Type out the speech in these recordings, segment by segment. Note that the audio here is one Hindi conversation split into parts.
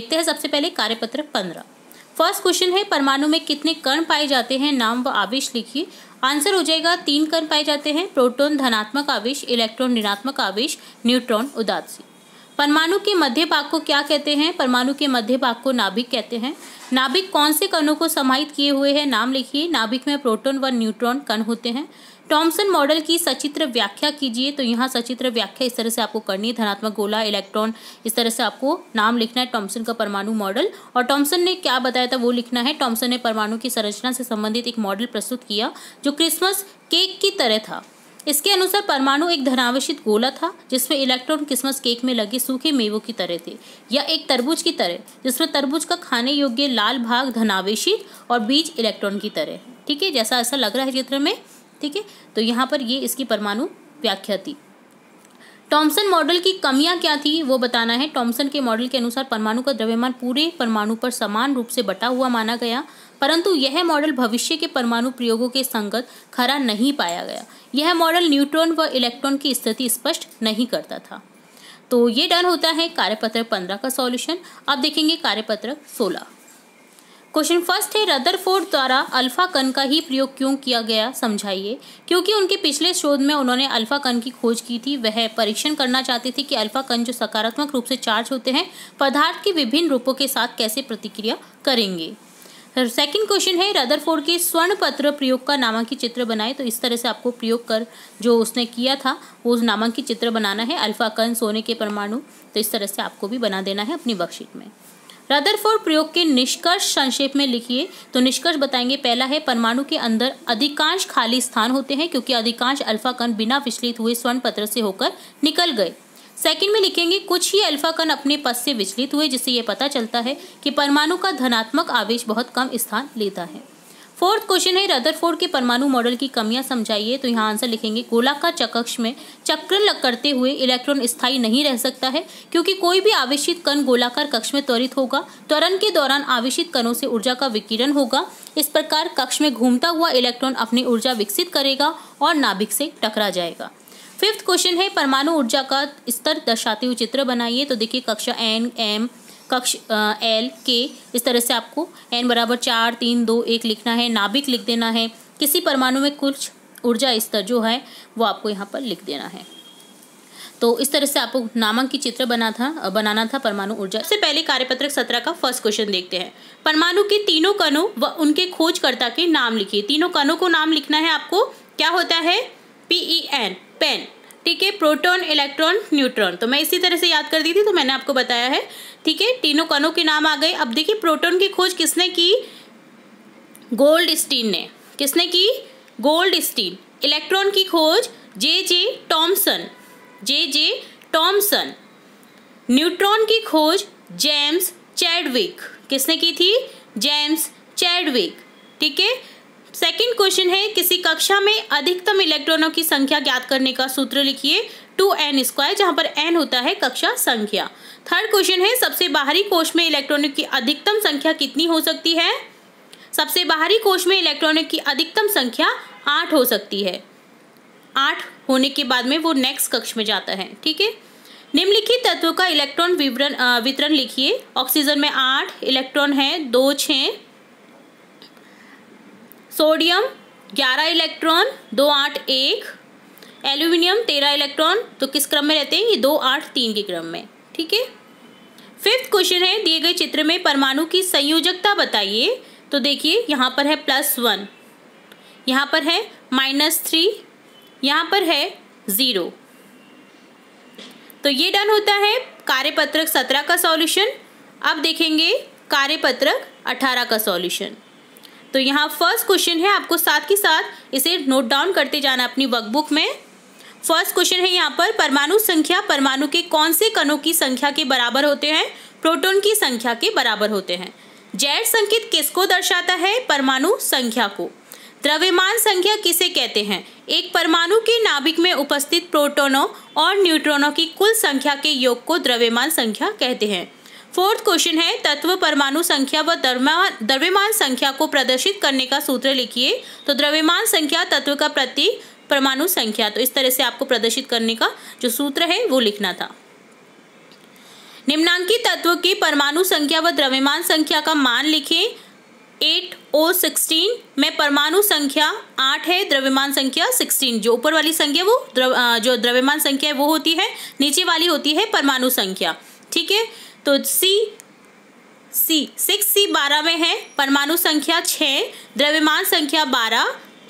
देखते हैं सबसे पहले कार्यपत्र पंद्रह फर्स्ट क्वेश्चन है परमाणु में कितने कर्ण पाए जाते हैं नाम व आवेश लिखिए आंसर हो जाएगा तीन कर्ण पाए जाते हैं प्रोटोन धनात्मक आवेश इलेक्ट्रॉन ऋणात्मक आवेश न्यूट्रॉन उदासी परमाणु के मध्य भाग को क्या कहते हैं परमाणु के मध्य भाग को नाभिक कहते हैं नाभिक कौन से कणों को समाहित किए हुए हैं नाम लिखिए नाभिक में प्रोटॉन व न्यूट्रॉन कण होते हैं टॉमसन मॉडल की सचित्र व्याख्या कीजिए तो यहाँ सचित्र व्याख्या इस तरह से आपको करनी है धनात्मक गोला इलेक्ट्रॉन इस तरह से आपको नाम लिखना है टॉमसन का परमाणु मॉडल और टॉमसन ने क्या बताया था वो लिखना है टॉमसन ने परमाणु की संरचना से संबंधित एक मॉडल प्रस्तुत किया जो क्रिसमस केक की तरह था इसके अनुसार परमाणु एक धनावेशित गोला था जिसमें इलेक्ट्रॉन क्रिसमस केक में लगे सूखे मेवों की तरह थे या एक तरबूज की तरह जिसमें तरबूज का खाने योग्य लाल भाग धनावेशित और बीज इलेक्ट्रॉन की तरह ठीक है जैसा ऐसा लग रहा है चित्र में ठीक है तो यहाँ पर ये इसकी परमाणु व्याख्या थी टॉमसन मॉडल की कमियां क्या थी वो बताना है टॉमसन के मॉडल के अनुसार परमाणु का द्रव्यमान पूरे परमाणु पर समान रूप से बटा हुआ माना गया परंतु यह मॉडल भविष्य के परमाणु प्रयोगों के संगत खरा नहीं पाया गया यह मॉडल न्यूट्रॉन व इलेक्ट्रॉन की स्थिति स्पष्ट नहीं करता था तो ये डन होता है कार्यपत्रक पंद्रह का सॉल्यूशन अब देखेंगे कार्यपत्रक सोलह क्वेश्चन फर्स्ट है रदरफोर्ड द्वारा अल्फा कण का ही प्रयोग क्यों किया गया समझाइए क्योंकि उनके पिछले शोध में उन्होंने अल्फा कण की खोज की थी वह परीक्षण करना चाहते थे कि अल्फा कण जो सकारात्मक रूप से चार्ज होते हैं पदार्थ के विभिन्न रूपों के साथ कैसे प्रतिक्रिया करेंगे सेकंड क्वेश्चन है रदरफोर्ड के स्वर्ण पत्र प्रयोग का नामांकित चित्र बनाए तो इस तरह से आपको प्रयोग कर जो उसने किया था वो नामांकित चित्र बनाना है अल्फा कर्ण सोने के परमाणु तो इस तरह से आपको भी बना देना है अपनी वर्कशीट में रदरफोर्ड प्रयोग के निष्कर्ष संक्षेप में लिखिए तो निष्कर्ष बताएंगे पहला है परमाणु के अंदर अधिकांश खाली स्थान होते हैं क्योंकि अधिकांश अल्फा कण बिना विचलित हुए स्वर्ण पत्र से होकर निकल गए सेकंड में लिखेंगे कुछ ही अल्फा कण अपने पद से विचलित हुए जिससे ये पता चलता है कि परमाणु का धनात्मक आवेश बहुत कम स्थान लेता है फोर्थ क्वेश्चन है फोर्ड के परमाणु मॉडल की कमियां समझाइए तो यहाँ आंसर लिखेंगे गोलाकार चकक्ष में चक्र लग करते हुए इलेक्ट्रॉन स्थायी नहीं रह सकता है क्योंकि कोई भी आवेशित कण गोलाकार कक्ष में त्वरित होगा त्वरण के दौरान आवेशित कणों से ऊर्जा का विकिरण होगा इस प्रकार कक्ष में घूमता हुआ इलेक्ट्रॉन अपनी ऊर्जा विकसित करेगा और नाभिक से टकरा जाएगा फिफ्थ क्वेश्चन है परमाणु ऊर्जा का स्तर दर्शाते हुए चित्र बनाइए तो देखिए कक्षा एन एम कक्ष एल के इस तरह से आपको एन बराबर चार तीन दो एक लिखना है नाभिक लिख देना है किसी परमाणु में कुछ ऊर्जा स्तर जो है वो आपको यहाँ पर लिख देना है तो इस तरह से आपको नामांकित चित्र बना था बनाना था परमाणु ऊर्जा से पहले कार्यपत्रक सत्रह का फर्स्ट क्वेश्चन देखते हैं परमाणु के तीनों कणों व उनके खोजकर्ता के नाम लिखिए तीनों कणों को नाम लिखना है आपको क्या होता है पीई एन e पेन ठीक है प्रोटॉन इलेक्ट्रॉन न्यूट्रॉन तो मैं इसी तरह से याद कर दी थी तो मैंने आपको बताया है ठीक है तीनों कणों के नाम आ गए अब देखिए प्रोटॉन की खोज किसने की गोल्ड स्टीन ने किसने की गोल्ड स्टीन इलेक्ट्रॉन की खोज J J Thomson J J Thomson neutron की खोज जेम्स चैडविक किसने की थी जेम्स चैडविक ठीक है सेकंड क्वेश्चन है किसी कक्षा में अधिकतम इलेक्ट्रॉनों की संख्या ज्ञात करने का सूत्र लिखिए टू एन स्क्वायर जहाँ पर एन होता है कक्षा संख्या थर्ड क्वेश्चन है सबसे बाहरी कोष में इलेक्ट्रॉनिक की अधिकतम संख्या कितनी हो सकती है सबसे बाहरी कोष में इलेक्ट्रॉनिक की अधिकतम संख्या आठ हो सकती है आठ होने के बाद में वो नेक्स्ट कक्ष में जाता है ठीक है निम्नलिखित तत्वों का इलेक्ट्रॉन विवरण वितरण लिखिए ऑक्सीजन में आठ इलेक्ट्रॉन है दो छः सोडियम ग्यारह इलेक्ट्रॉन दो आठ एक एल्यूमिनियम तेरह इलेक्ट्रॉन तो किस क्रम में रहते हैं ये दो आठ तीन के क्रम में ठीक है फिफ्थ क्वेश्चन है दिए गए चित्र में परमाणु की संयोजकता बताइए तो देखिए यहाँ पर है प्लस वन यहाँ पर है माइनस थ्री यहाँ पर है ज़ीरो तो ये डन होता है कार्यपत्रक सत्रह का सॉल्यूशन अब देखेंगे कार्यपत्रक अठारह का सॉल्यूशन तो यहाँ फर्स्ट क्वेश्चन है आपको साथ ही साथ इसे नोट डाउन करते जाना अपनी वर्कबुक में फर्स्ट क्वेश्चन है यहाँ पर परमाणु संख्या परमाणु के कौन से कणों की संख्या के बराबर होते हैं प्रोटोन की संख्या के बराबर होते हैं जैर संकेत किसको दर्शाता है परमाणु संख्या को द्रव्यमान संख्या किसे कहते हैं एक परमाणु के नाभिक में उपस्थित प्रोटोनों और न्यूट्रॉनों की कुल संख्या के योग को द्रव्यमान संख्या कहते हैं फोर्थ क्वेश्चन है तत्व परमाणु संख्या व द्रव्यमान संख्या को प्रदर्शित करने का सूत्र लिखिए तो द्रव्यमान संख्या तत्व का प्रति परमाणु संख्या तो इस तरह से आपको प्रदर्शित करने का जो सूत्र है वो लिखना था निम्नांकित तत्व की परमाणु संख्या व द्रव्यमान संख्या का मान लिखें एट ओ सिक्सटीन में परमाणु संख्या आठ है द्रव्यमान संख्या सिक्सटीन जो ऊपर वाली संख्या वो द्रव, जो द्रव्यमान संख्या है वो होती है नीचे वाली होती है परमाणु संख्या ठीक है तो सी सी सिक्स सी बारह में है परमाणु संख्या छः द्रव्यमान संख्या बारह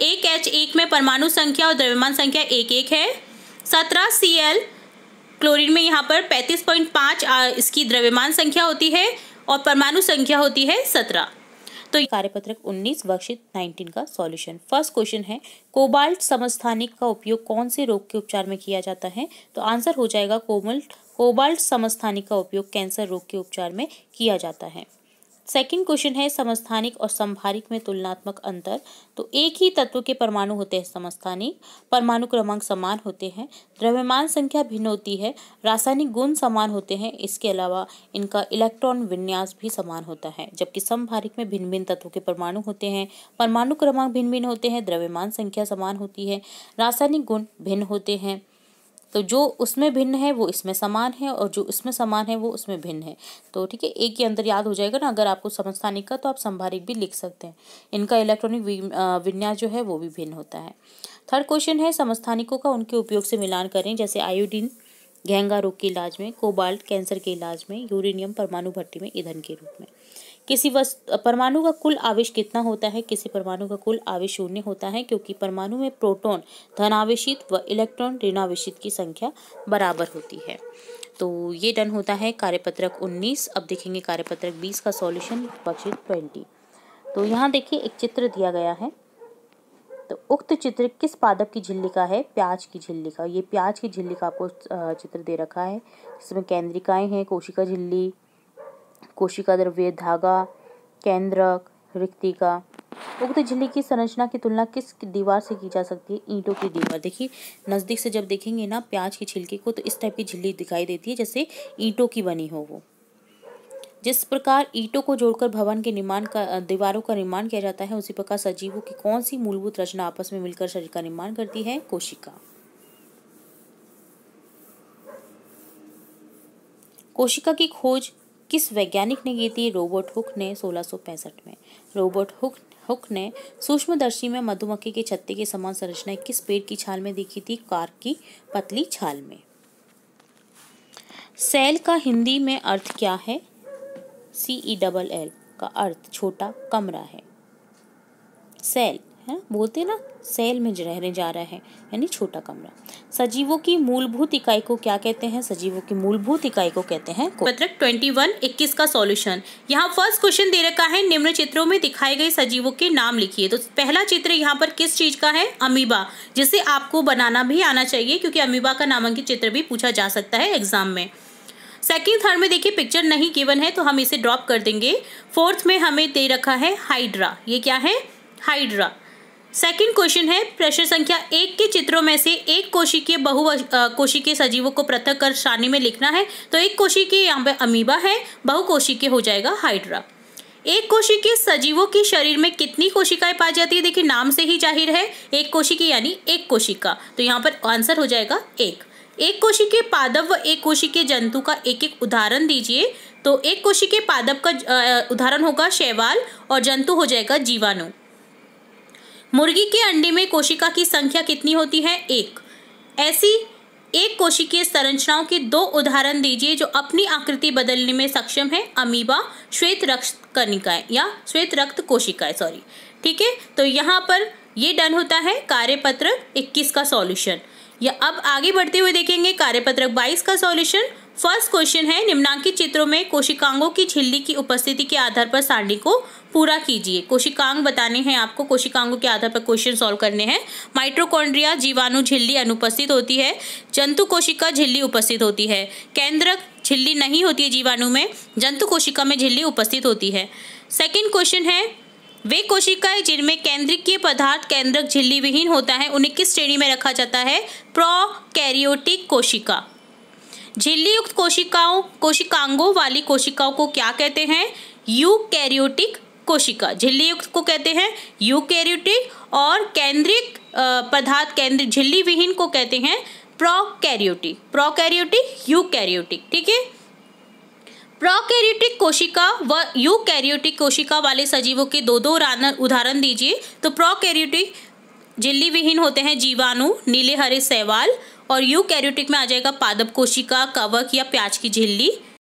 एक एच एक में परमाणु संख्या और द्रव्यमान संख्या एक एक है सत्रह सी एल क्लोरिन में यहाँ पर पैंतीस पॉइंट पाँच इसकी द्रव्यमान संख्या होती है और परमाणु संख्या होती है सत्रह तो कार्यपत्रक उन्नीस वर्षित नाइनटीन का सॉल्यूशन फर्स्ट क्वेश्चन है कोबाल्ट समस्थानिक का उपयोग कौन से रोग के उपचार में किया जाता है तो आंसर हो जाएगा कोमल्ट कोबाल्ट समस्थानिक का उपयोग कैंसर रोग के उपचार में किया जाता है सेकंड क्वेश्चन है समस्थानिक और संभारिक में तुलनात्मक अंतर तो एक ही तत्व के परमाणु होते हैं समस्थानिक परमाणु क्रमांक समान होते हैं द्रव्यमान संख्या भिन्न होती है रासायनिक गुण समान होते हैं इसके अलावा इनका इलेक्ट्रॉन विन्यास भी समान होता है जबकि संभारिक में भिन्न भिन्न तत्वों के परमाणु होते हैं परमाणु क्रमांक भिन्न भिन्न होते हैं द्रव्यमान संख्या समान होती है रासायनिक गुण भिन्न होते हैं तो जो उसमें भिन्न है वो इसमें समान है और जो इसमें समान है वो उसमें भिन्न है तो ठीक है एक के अंदर याद हो जाएगा ना अगर आपको समस्थानिक का तो आप संभारिक भी लिख सकते हैं इनका इलेक्ट्रॉनिक विन्यास जो है वो भी भिन्न होता है थर्ड क्वेश्चन है समस्थानिकों का उनके उपयोग से मिलान करें जैसे आयोडीन गहंगा रोग के इलाज में कोबाल्ट कैंसर के इलाज में यूरेनियम परमाणु भट्टी में ईंधन के रूप में किसी वस्तु परमाणु का कुल आवेश कितना होता है किसी परमाणु का कुल आवेश शून्य होता है क्योंकि परमाणु में प्रोटॉन धनावेशित व इलेक्ट्रॉन ऋणावेशित की संख्या बराबर होती है तो ये डन होता है कार्यपत्रक 19 अब देखेंगे कार्यपत्रक 20 का सॉल्यूशन पक्ष 20 तो यहाँ देखिए एक चित्र दिया गया है तो उक्त चित्र किस पादप की झिल्ली का है प्याज की झिल्ली का ये प्याज की झिल्ली का आपको चित्र दे रखा है इसमें केंद्रिकाएं हैं कोशिका झिल्ली कोशिका द्रव्य धागा केंद्रक रिक्तिका उक्त झिल्ली की संरचना की तुलना किस दीवार से की जा सकती है ईंटों की दीवार देखिए नज़दीक से जब देखेंगे ना प्याज के छिलके को तो इस टाइप की झिल्ली दिखाई देती है जैसे ईंटों की बनी हो वो जिस प्रकार ईंटों को जोड़कर भवन के निर्माण का दीवारों का निर्माण किया जाता है उसी प्रकार सजीवों की कौन सी मूलभूत रचना आपस में मिलकर शरीर का निर्माण करती है कोशिका कोशिका की खोज किस वैज्ञानिक ने की थी रोबोट हुक ने सोलह में रोबोट हुक हुक ने सूक्ष्मदर्शी में मधुमक्खी के छत्ते के समान संरचना किस पेड़ की छाल में देखी थी कार की पतली छाल में सेल का हिंदी में अर्थ क्या है सीई डबल एल का अर्थ छोटा कमरा है सेल है बोलते ना सेल में रहने जा रहा है यानी छोटा कमरा सजीवों की मूलभूत इकाई को क्या कहते हैं सजीवों की मूलभूत इकाई को कहते हैं पत्रक मतलब ट्वेंटी वन इक्कीस का सॉल्यूशन यहाँ फर्स्ट क्वेश्चन दे रखा है निम्न चित्रों में दिखाए गए सजीवों के नाम लिखिए तो पहला चित्र यहाँ पर किस चीज का है अमीबा जिसे आपको बनाना भी आना चाहिए क्योंकि अमीबा का नामांकित चित्र भी पूछा जा सकता है एग्जाम में सेकेंड थर्ड में देखिए पिक्चर नहीं गिवन है तो हम इसे ड्रॉप कर देंगे फोर्थ में हमें दे रखा है हाइड्रा ये क्या है हाइड्रा सेकंड क्वेश्चन है प्रश्न संख्या एक के चित्रों में से एक कोशिकीय बहु कोशिकीय सजीवों को पृथक कर सारणी में लिखना है तो एक कोशिकीय यहाँ पे अमीबा है बहु के हो जाएगा हाइड्रा एक कोशिकीय सजीवों के शरीर में कितनी कोशिकाएं पाई जाती है देखिए नाम से ही जाहिर है एक कोशिकीय यानी एक कोशिका तो यहाँ पर आंसर हो जाएगा एक एक कोशिकीय पादव व एक कोशिकीय जंतु का एक एक उदाहरण दीजिए तो एक कोशिकीय पादव का उदाहरण होगा शैवाल और जंतु हो जाएगा जीवाणु मुर्गी के अंडे में कोशिका की संख्या कितनी होती है एक ऐसी एक कोशिकीय संरचनाओं के दो उदाहरण दीजिए जो अपनी आकृति बदलने में सक्षम है अमीबा श्वेत रक्त कणिकाएं या श्वेत रक्त कोशिकाएं सॉरी ठीक है तो यहाँ पर ये डन होता है कार्यपत्र 21 का सॉल्यूशन या अब आगे बढ़ते हुए देखेंगे कार्यपत्रक 22 का सॉल्यूशन फर्स्ट क्वेश्चन है निम्नांकित चित्रों में कोशिकांगों की झिल्ली की उपस्थिति के आधार पर सारणी को पूरा कीजिए कोशिकांग बताने हैं आपको कोशिकांगों के आधार पर क्वेश्चन सॉल्व करने हैं माइट्रोकॉन्ड्रिया जीवाणु झिल्ली अनुपस्थित होती है जंतु कोशिका झिल्ली उपस्थित होती है केंद्रक झिल्ली नहीं होती है जीवाणु में जंतु कोशिका में झिल्ली उपस्थित होती है सेकेंड क्वेश्चन है वे कोशिकाएं जिनमें केंद्रीय पदार्थ केंद्रक झिल्ली विहीन होता है उन्हें किस श्रेणी में रखा जाता है प्रोकैरियोटिक कोशिका झिल्ली युक्त कोशिकाओं कोशिकांगों वाली कोशिकाओं को क्या कहते हैं यूकैरियोटिक कोशिका झिल्ली युक्त को कहते हैं यूकैरियोटिक और केंद्रिक पदार्थ केंद्र झिल्ली विहीन को कहते हैं प्रोकैरियोटिक प्रोकैरियोटिक यूकैरियोटिक ठीक है प्रोकैरियोटिक कोशिका व यूकैरियोटिक कोशिका वाले सजीवों के दो दो उदाहरण दीजिए तो प्रोकैरियोटिक झिल्ली विहीन होते हैं जीवाणु नीले हरे सहवाल और यूकैरियोटिक में आ जाएगा पादप कोशिका कवक या प्याज की झिल्ली